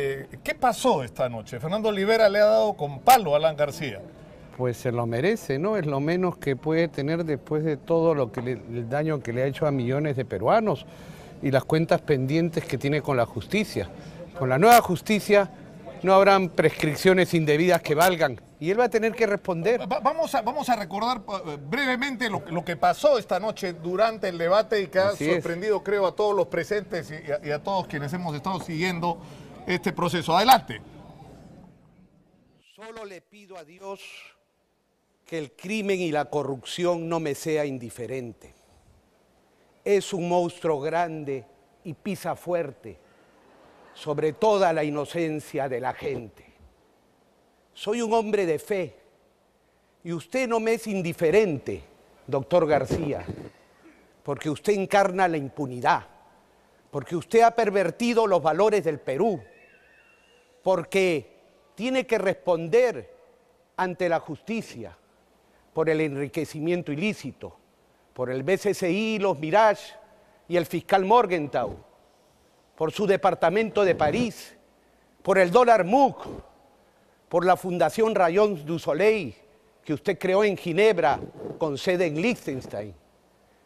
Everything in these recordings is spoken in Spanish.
Eh, ¿Qué pasó esta noche? Fernando Olivera le ha dado con palo a Alan García. Pues se lo merece, ¿no? Es lo menos que puede tener después de todo lo que el daño que le ha hecho a millones de peruanos y las cuentas pendientes que tiene con la justicia. Con la nueva justicia no habrán prescripciones indebidas que valgan y él va a tener que responder. vamos, a, recordar eh, brevemente lo, que pasó esta noche durante el debate y que ha sorprendido, creo, a todos los presentes y a todos quienes hemos estado siguiendo este proceso. Adelante. Solo le pido a Dios que el crimen y la corrupción no me sea indiferente. Es un monstruo grande y pisa fuerte sobre toda la inocencia de la gente. Soy un hombre de fe y usted no me es indiferente, doctor García, porque usted encarna la impunidad, porque usted ha pervertido los valores del Perú, porque tiene que responder ante la justicia por el enriquecimiento ilícito, por el BCCI, los Mirage y el fiscal Morgenthau, por su departamento de París, por el dólar MOOC, por la Fundación Rayón du Soleil que usted creó en Ginebra con sede en Liechtenstein,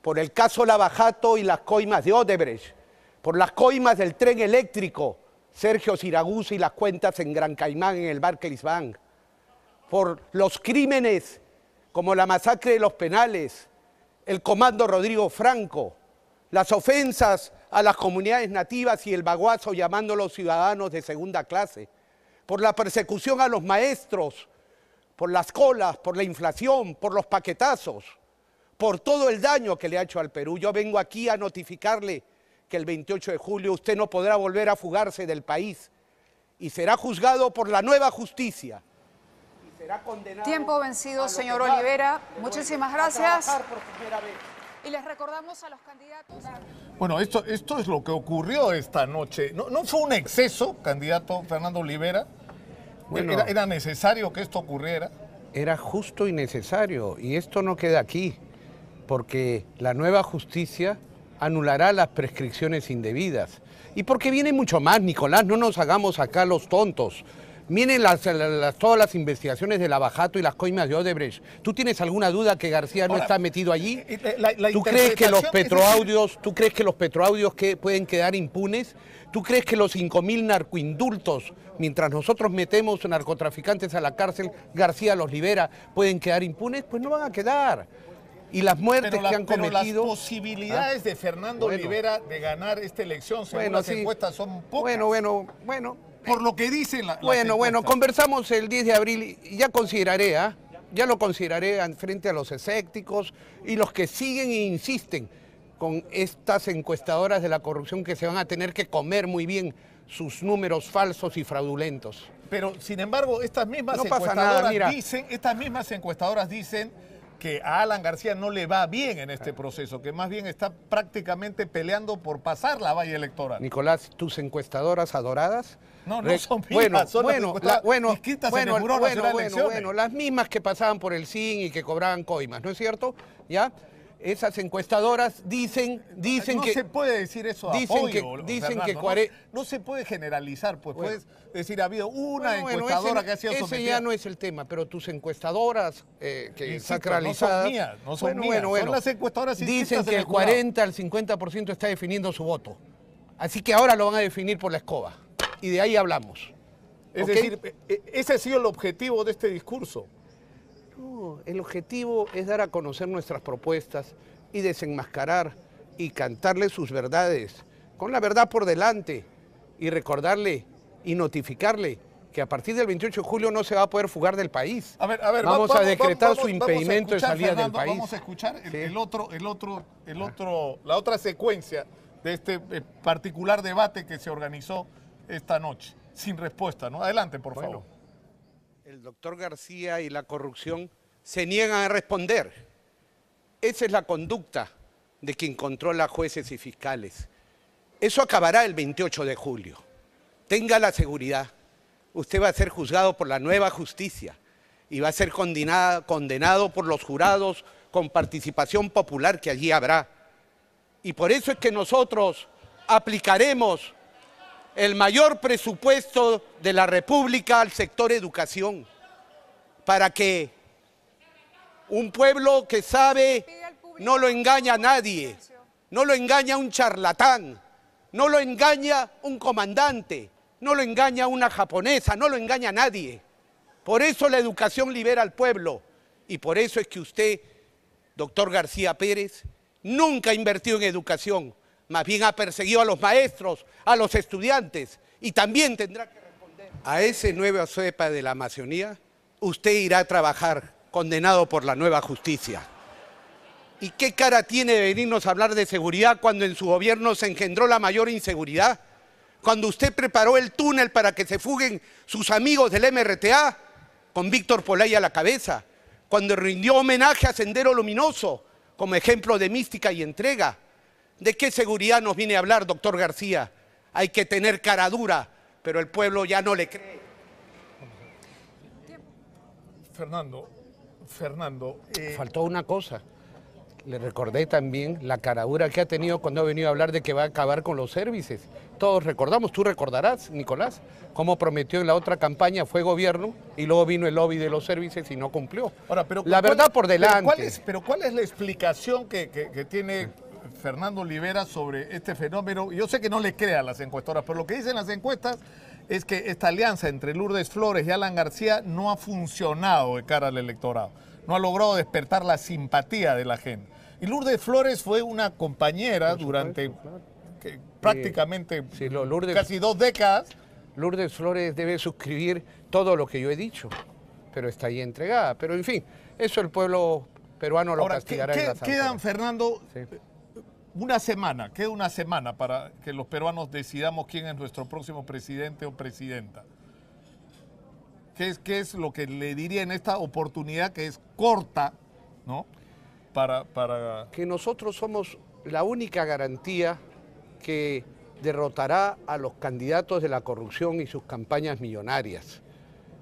por el caso Lavajato y las coimas de Odebrecht, por las coimas del tren eléctrico Sergio Siragusa y las cuentas en Gran Caimán, en el Barclays Bank, por los crímenes como la masacre de los penales, el comando Rodrigo Franco, las ofensas a las comunidades nativas y el baguazo los ciudadanos de segunda clase, por la persecución a los maestros, por las colas, por la inflación, por los paquetazos, por todo el daño que le ha hecho al Perú. Yo vengo aquí a notificarle que el 28 de julio usted no podrá volver a fugarse del país y será juzgado por la nueva justicia. Y será condenado. Tiempo vencido, señor Olivera. Muchísimas gracias. Y les recordamos a los candidatos. Bueno, esto, es lo que ocurrió esta noche. ¿No, fue un exceso, candidato Fernando Olivera? era, ¿Era necesario que esto ocurriera? Era justo y necesario. Y esto no queda aquí, porque la nueva justicia anulará las prescripciones indebidas. Y porque viene mucho más, Nicolás, no nos hagamos acá los tontos. Miren las, todas las investigaciones de Lavajato y las coimas de Odebrecht. ¿Tú tienes alguna duda que García no está metido allí? Eh, eh, ¿Tú crees que los petroaudios, tú crees que los petroaudios que pueden quedar impunes? ¿Tú crees que los 5.000 narcoindultos, mientras nosotros metemos narcotraficantes a la cárcel, García los libera, pueden quedar impunes? Pues no van a quedar y las muertes que han pero cometido. Las posibilidades ah, de Fernando Rivera de ganar esta elección, según las encuestas, son pocas. Bueno, bueno, bueno. Por lo que dicen la, Bueno, bueno, conversamos el 10 de abril y ya consideraré, ¿ah? ya lo consideraré frente a los escépticos y los que siguen e insisten con estas encuestadoras de la corrupción que se van a tener que comer muy bien sus números falsos y fraudulentos. Pero sin embargo, estas mismas encuestadoras dicen, estas mismas encuestadoras dicen que a Alan García no le va bien en este proceso, que más bien está prácticamente peleando por pasar la valla electoral. Nicolás, tus encuestadoras adoradas. No, no son mismas, bueno, bueno, las bueno, bueno, bueno, bueno, las mismas que pasaban por el CIN y que cobraban coimas, ¿no es cierto? ¿Ya? esas encuestadoras dicen, dicen que... No se puede decir eso a dicen que, no, se puede generalizar, pues puedes decir, ha habido una encuestadora que ha sido Ese ya no es el tema, pero tus encuestadoras eh, que sacralizadas... No son mías, no son mías, las encuestadoras... Dicen que el, 40 al 50% está definiendo su voto. Así que ahora lo van a definir por la escoba. Y de ahí hablamos. Es decir, e, e, ese ha sido el objetivo de este discurso el objetivo es dar a conocer nuestras propuestas y desenmascarar y cantarle sus verdades, con la verdad por delante, y recordarle y notificarle que a partir del 28 de julio no se va a poder fugar del país. vamos, a decretar su impedimento de salida del país. Vamos a escuchar el, otro, el otro, el otro, la otra secuencia de este eh, particular debate que se organizó esta noche, sin respuesta, ¿no? Adelante, por favor. El doctor García y la corrupción se niegan a responder. Esa es la conducta de quien controla jueces y fiscales. Eso acabará el 28 de julio. Tenga la seguridad. Usted va a ser juzgado por la nueva justicia y va a ser condenado por los jurados con participación popular que allí habrá. Y por eso es que nosotros aplicaremos el mayor presupuesto de la República al sector educación, para que un pueblo que sabe no lo engaña a nadie, no lo engaña un charlatán, no lo engaña un comandante, no lo engaña una japonesa, no lo engaña a nadie. Por eso la educación libera al pueblo y por eso es que usted, doctor García Pérez, nunca ha invertido en educación, más bien ha perseguido a los maestros, a los estudiantes y también tendrá que responder. A ese nuevo cepa de la masonía, usted irá a trabajar condenado por la nueva justicia. ¿Y qué cara tiene de venirnos a hablar de seguridad cuando en su gobierno se engendró la mayor inseguridad? Cuando usted preparó el túnel para que se fuguen sus amigos del MRTA, con Víctor Polay a la cabeza. Cuando rindió homenaje a Sendero Luminoso, como ejemplo de mística y entrega. ¿De qué seguridad nos viene a hablar, doctor García? Hay que tener cara dura, pero el pueblo ya no le cree. Fernando, Fernando. Eh, Faltó una cosa. Le recordé también la caradura que ha tenido cuando ha venido a hablar de que va a acabar con los servicios. Todos recordamos, tú recordarás, Nicolás, cómo prometió en la otra campaña fue gobierno y luego vino el lobby de los servicios y no cumplió. Ahora, pero, la verdad por delante. Pero ¿cuál es, la explicación que, tiene Fernando Olivera sobre este fenómeno? Yo sé que no le a las encuestadoras, pero lo que dicen las encuestas es que esta alianza entre Lourdes Flores y Alan García no ha funcionado de cara al electorado, no ha logrado despertar la simpatía de la gente. Y Lourdes Flores fue una compañera durante prácticamente casi dos décadas. Lourdes Flores debe suscribir todo lo que yo he dicho, pero está ahí entregada. Pero en fin, eso el pueblo peruano lo castigará. en la ¿Quedan, Fernando, una semana, queda una semana para que los peruanos decidamos quién es nuestro próximo presidente o presidenta. ¿Qué es, es lo que le diría en esta oportunidad que es corta, ¿no? Para, para... Que nosotros somos la única garantía que derrotará a los candidatos de la corrupción y sus campañas millonarias.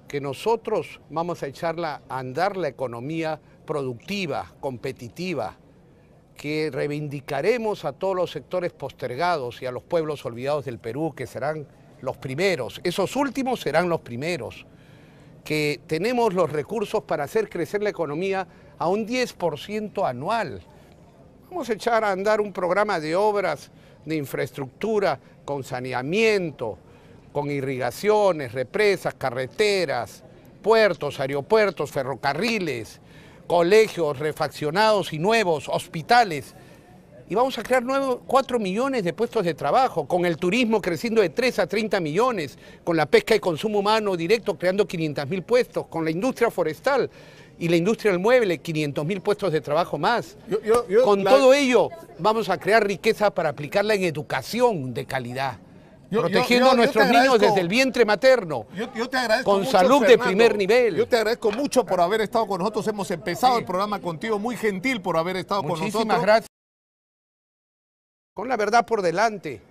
Que nosotros vamos a echarla a andar la economía productiva, competitiva, que reivindicaremos a todos los sectores postergados y a los pueblos olvidados del Perú, que serán los primeros, esos últimos serán los primeros, que tenemos los recursos para hacer crecer la economía a un 10% anual. Vamos a echar a andar un programa de obras, de infraestructura, con saneamiento, con irrigaciones, represas, carreteras, puertos, aeropuertos, ferrocarriles, colegios refaccionados y nuevos, hospitales. Y vamos a crear nuevos 4 millones de puestos de trabajo, con el turismo creciendo de 3 a 30 millones, con la pesca y consumo humano directo creando 500 mil puestos, con la industria forestal y la industria del mueble, 500 mil puestos de trabajo más. con todo ello vamos a crear riqueza para aplicarla en educación de calidad protegiendo a nuestros niños desde el vientre materno, yo, te agradezco con salud de primer nivel. Yo te agradezco mucho por haber estado con nosotros, hemos empezado el programa contigo, muy gentil por haber estado con nosotros. Muchísimas gracias. Con la verdad por delante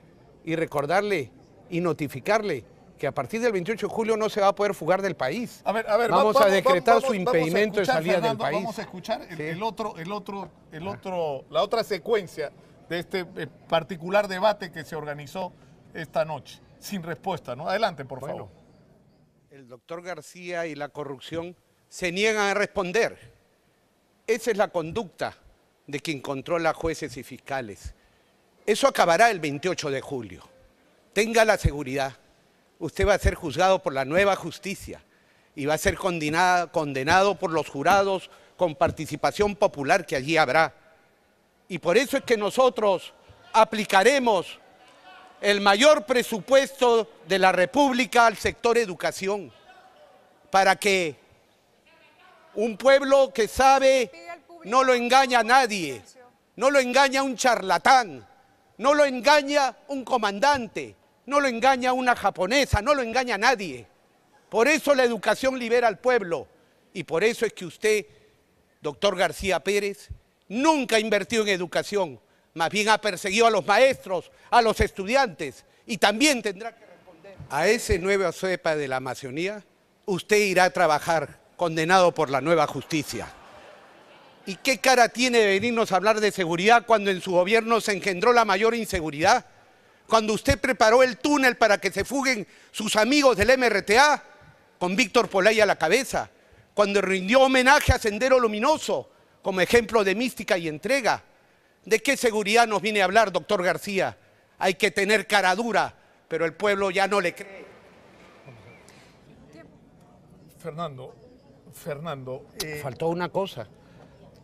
y recordarle y notificarle que a partir del 28 de julio no se va a poder fugar del país. A ver, a ver, vamos, a decretar su impedimento de salida del país. Vamos a escuchar el, otro, el otro, el otro, la otra secuencia de este eh, particular debate que se organizó esta noche, sin respuesta, ¿no? Adelante, por favor. El doctor García y la corrupción se niegan a responder. Esa es la conducta de quien controla jueces y fiscales. Eso acabará el 28 de julio. Tenga la seguridad. Usted va a ser juzgado por la nueva justicia y va a ser condenado por los jurados con participación popular que allí habrá. Y por eso es que nosotros aplicaremos el mayor presupuesto de la República al sector educación, para que un pueblo que sabe no lo engaña a nadie, no lo engaña un charlatán, no lo engaña un comandante, no lo engaña una japonesa, no lo engaña a nadie. Por eso la educación libera al pueblo y por eso es que usted, doctor García Pérez, nunca ha en educación más bien ha perseguido a los maestros, a los estudiantes, y también tendrá que responder. A ese nuevo cepa de la Amazonía, usted irá a trabajar condenado por la nueva justicia. ¿Y qué cara tiene de venirnos a hablar de seguridad cuando en su gobierno se engendró la mayor inseguridad? Cuando usted preparó el túnel para que se fuguen sus amigos del MRTA, con Víctor Polay a la cabeza. Cuando rindió homenaje a Sendero Luminoso, como ejemplo de mística y entrega ¿De qué seguridad nos viene a hablar, doctor García? Hay que tener cara dura, pero el pueblo ya no le cree. Fernando, Fernando. Eh, Faltó una cosa.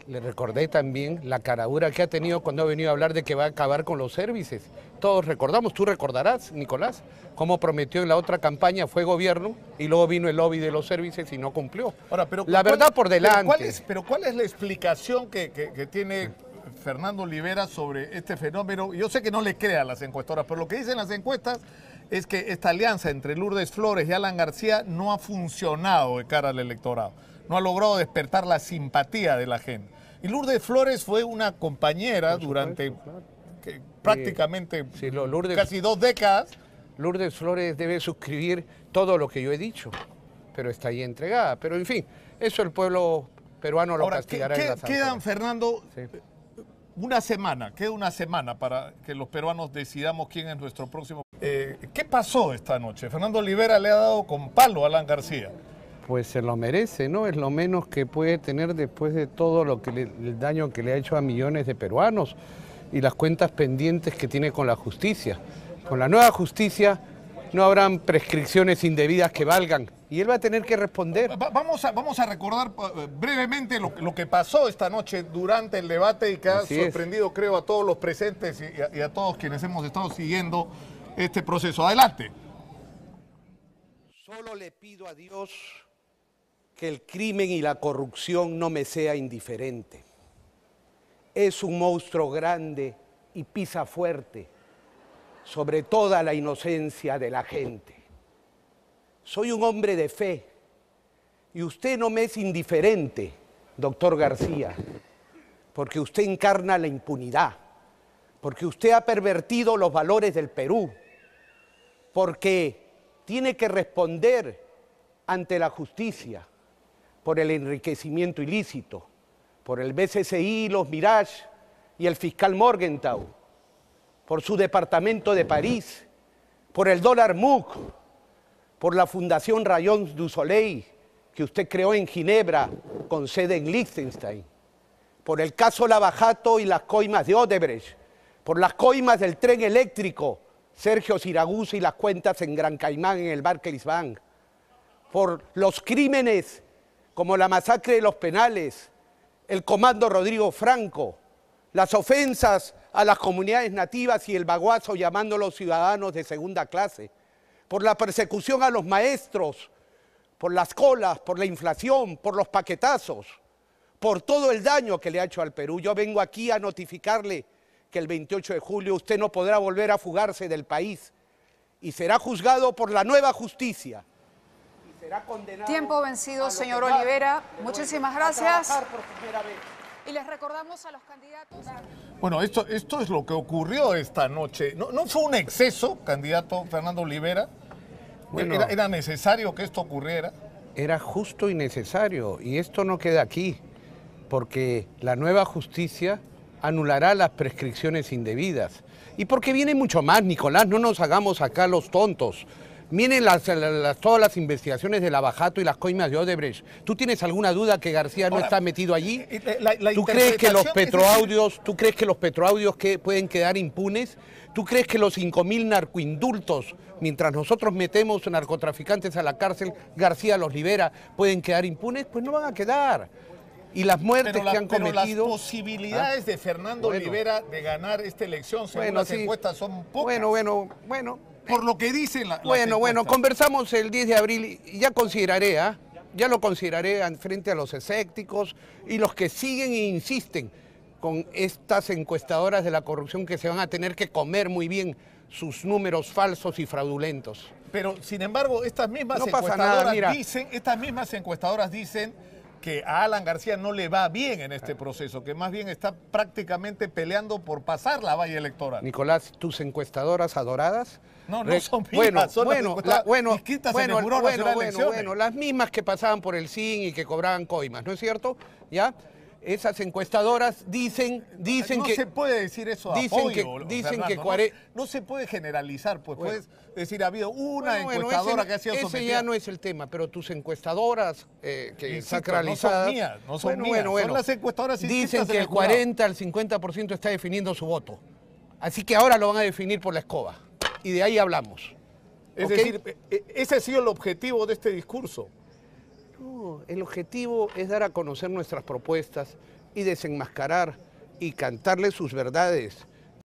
Le recordé también la caradura que ha tenido cuando ha venido a hablar de que va a acabar con los servicios. Todos recordamos, tú recordarás, Nicolás, cómo prometió en la otra campaña fue gobierno y luego vino el lobby de los servicios y no cumplió. Ahora, la verdad por delante. Pero ¿cuál, es, la explicación que tiene Fernando Libera sobre este fenómeno. Yo sé que no le crean las encuestadoras, pero lo que dicen las encuestas es que esta alianza entre Lourdes Flores y Alan García no ha funcionado de cara al electorado, no ha logrado despertar la simpatía de la gente. Y Lourdes Flores fue una compañera durante prácticamente casi dos décadas. Lourdes Flores debe suscribir todo lo que yo he dicho, pero está ahí entregada. Pero en fin, eso el pueblo peruano lo castigará. en la ¿Quedan, Fernando, una semana, queda una semana para que los peruanos decidamos quién es nuestro próximo. Eh, ¿Qué pasó esta noche? Fernando Olivera le ha dado con palo a Alan García. Pues se lo merece, ¿no? Es lo menos que puede tener después de todo lo que el daño que le ha hecho a millones de peruanos y las cuentas pendientes que tiene con la justicia. Con la nueva justicia no habrán prescripciones indebidas que valgan. Y él va a tener que responder. Vamos a, vamos a recordar eh, brevemente lo, que pasó esta noche durante el debate y que ha sorprendido, creo, a todos los presentes y a todos quienes hemos estado siguiendo este proceso. Adelante. Solo le pido a Dios que el crimen y la corrupción no me sea indiferente. Es un monstruo grande y pisa fuerte sobre toda la inocencia de la gente. Soy un hombre de fe y usted no me es indiferente, doctor García, porque usted encarna la impunidad, porque usted ha pervertido los valores del Perú, porque tiene que responder ante la justicia por el enriquecimiento ilícito, por el BCCI, los Mirage y el fiscal Morgenthau por su departamento de París, por el dólar MUC, por la Fundación Rayón du Soleil, que usted creó en Ginebra con sede en Liechtenstein, por el caso Lavajato y las coimas de Odebrecht, por las coimas del tren eléctrico, Sergio Siragusa y las cuentas en Gran Caimán en el Barclays Bank, por los crímenes como la masacre de los penales, el comando Rodrigo Franco, las ofensas a las comunidades nativas y el baguazo los ciudadanos de segunda clase, por la persecución a los maestros, por las colas, por la inflación, por los paquetazos, por todo el daño que le ha hecho al Perú. Yo vengo aquí a notificarle que el 28 de julio usted no podrá volver a fugarse del país y será juzgado por la nueva justicia. Tiempo vencido, señor Olivera. Muchísimas gracias. Y les recordamos a los candidatos. Bueno, esto, esto es lo que ocurrió esta noche. ¿No, fue un exceso, candidato Fernando Olivera? era, ¿Era necesario que esto ocurriera? Era justo y necesario. Y esto no queda aquí, porque la nueva justicia anulará las prescripciones indebidas. Y porque viene mucho más, Nicolás, no nos hagamos acá los tontos. Miren las, todas las investigaciones de Lavajato y las coimas de Odebrecht. ¿Tú tienes alguna duda que García no está metido allí? ¿Tú crees que los petroaudios, tú crees que los petroaudios que pueden quedar impunes? ¿Tú crees que los 5.000 narcoindultos, mientras nosotros metemos narcotraficantes a la cárcel, García los libera, pueden quedar impunes? Pues no van a quedar y las muertes que han cometido. Las posibilidades ¿ah? de Fernando Rivera de ganar esta elección según las encuestas son pocas. Bueno, bueno, bueno. Por lo que dicen la, Bueno, bueno, conversamos el 10 de abril y ya consideraré, ¿ah? ya lo consideraré frente a los escépticos y los que siguen e insisten con estas encuestadoras de la corrupción que se van a tener que comer muy bien sus números falsos y fraudulentos. Pero sin embargo, estas mismas dicen, estas mismas encuestadoras dicen que a Alan García no le va bien en este proceso, que más bien está prácticamente peleando por pasar la valla electoral. Nicolás, tus encuestadoras adoradas. No, no son mismas, bueno, bueno, las bueno, bueno, las mismas que pasaban por el CIN y que cobraban coimas, ¿no es cierto? ¿Ya? esas encuestadoras dicen, dicen que... No se puede decir eso a dicen dicen que no, se puede generalizar, pues puedes decir, ha habido una encuestadora que ha sido Ese ya no es el tema, pero tus encuestadoras eh, que sacralizadas... No son mías, no son las encuestadoras Dicen que el 40 al 50% está definiendo su voto. Así que ahora lo van a definir por la escoba. Y de ahí hablamos. Es decir, e, e, ese ha sido el objetivo de este discurso el objetivo es dar a conocer nuestras propuestas y desenmascarar y cantarles sus verdades